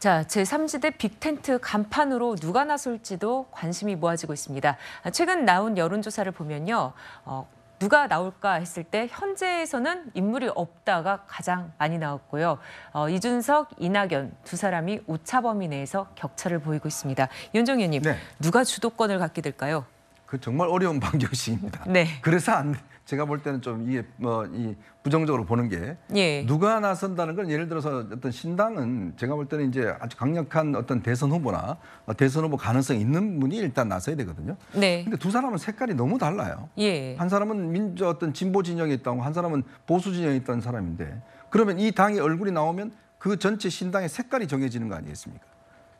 자, 제3지대 빅텐트 간판으로 누가 나설지도 관심이 모아지고 있습니다. 최근 나온 여론조사를 보면요. 어, 누가 나올까 했을 때 현재에서는 인물이 없다가 가장 많이 나왔고요. 어, 이준석, 이낙연 두 사람이 오차범위 내에서 격차를 보이고 있습니다. 윤정 현님 네. 누가 주도권을 갖게 될까요? 그 정말 어려운 방정식입니다. 네. 그래서 안 제가 볼 때는 좀 이게 뭐 이 부정적으로 보는 게 예. 누가 나선다는 건 예를 들어서 어떤 신당은 제가 볼 때는 이제 아주 강력한 어떤 대선 후보나 대선 후보 가능성 이 있는 분이 일단 나서야 되거든요. 네. 근데 두 사람은 색깔이 너무 달라요. 예. 한 사람은 민주 어떤 진보 진영에 있다고 한 사람은 보수 진영에 있다는 사람인데 그러면 이 당의 얼굴이 나오면 그 전체 신당의 색깔이 정해지는 거 아니겠습니까?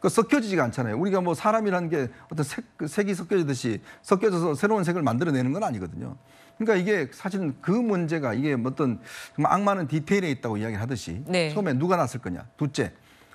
그 섞여지지가 않잖아요. 우리가 뭐 사람이라는 게 어떤 색, 그 색이 섞여지듯이 섞여져서 새로운 색을 만들어내는 건 아니거든요. 그러니까 이게 사실은 그 문제가 이게 어떤 정말 악마는 디테일에 있다고 이야기를 하듯이 네. 처음에 누가 났을 거냐. 둘째,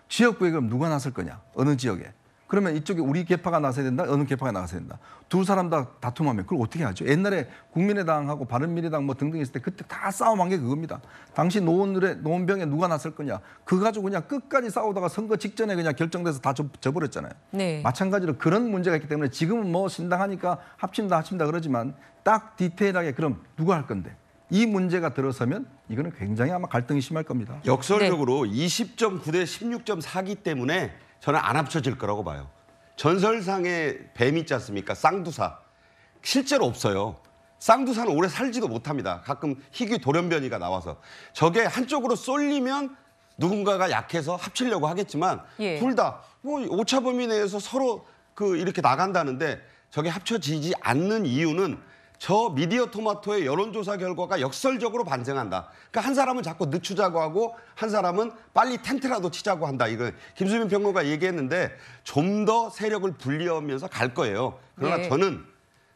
지역 구에 그럼 누가 났을 거냐. 어느 지역에. 그러면 이쪽에 우리 개파가 나서야 된다, 어느 개파가 나서야 된다. 두 사람 다 다툼하면 그걸 어떻게 하죠? 옛날에 국민의당하고 바른미래당 뭐 등등 있을 때 그때 다 싸움한 게 그겁니다. 당시 노원의 들 노원병에 누가 났을 거냐? 그 가지고 그냥 끝까지 싸우다가 선거 직전에 그냥 결정돼서 다 져버렸잖아요. 네. 마찬가지로 그런 문제가 있기 때문에 지금은 뭐 신당하니까 합친다 합친다 그러지만 딱 디테일하게 그럼 누가 할 건데? 이 문제가 들어서면 이거는 굉장히 아마 갈등이 심할 겁니다. 역설적으로 네. 20.9 대 16.4기 때문에 저는 안 합쳐질 거라고 봐요. 전설상의 뱀 있지 않습니까? 쌍두사. 실제로 없어요. 쌍두사는 오래 살지도 못합니다. 가끔 희귀 돌연변이가 나와서. 저게 한쪽으로 쏠리면 누군가가 약해서 합치려고 하겠지만 예. 둘다 뭐 오차범위 내에서 서로 그 이렇게 나간다는데 저게 합쳐지지 않는 이유는 저 미디어 토마토의 여론조사 결과가 역설적으로 반증한다. 그러니까 한 사람은 자꾸 늦추자고 하고 한 사람은 빨리 텐트라도 치자고 한다. 이거 김수민 평론가 얘기했는데 좀 더 세력을 분리하면서 갈 거예요. 그러나 네. 저는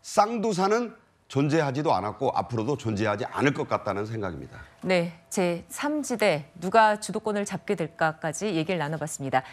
쌍두사는 존재하지도 않았고 앞으로도 존재하지 않을 것 같다는 생각입니다. 네, 제3지대 누가 주도권을 잡게 될까까지 얘기를 나눠봤습니다.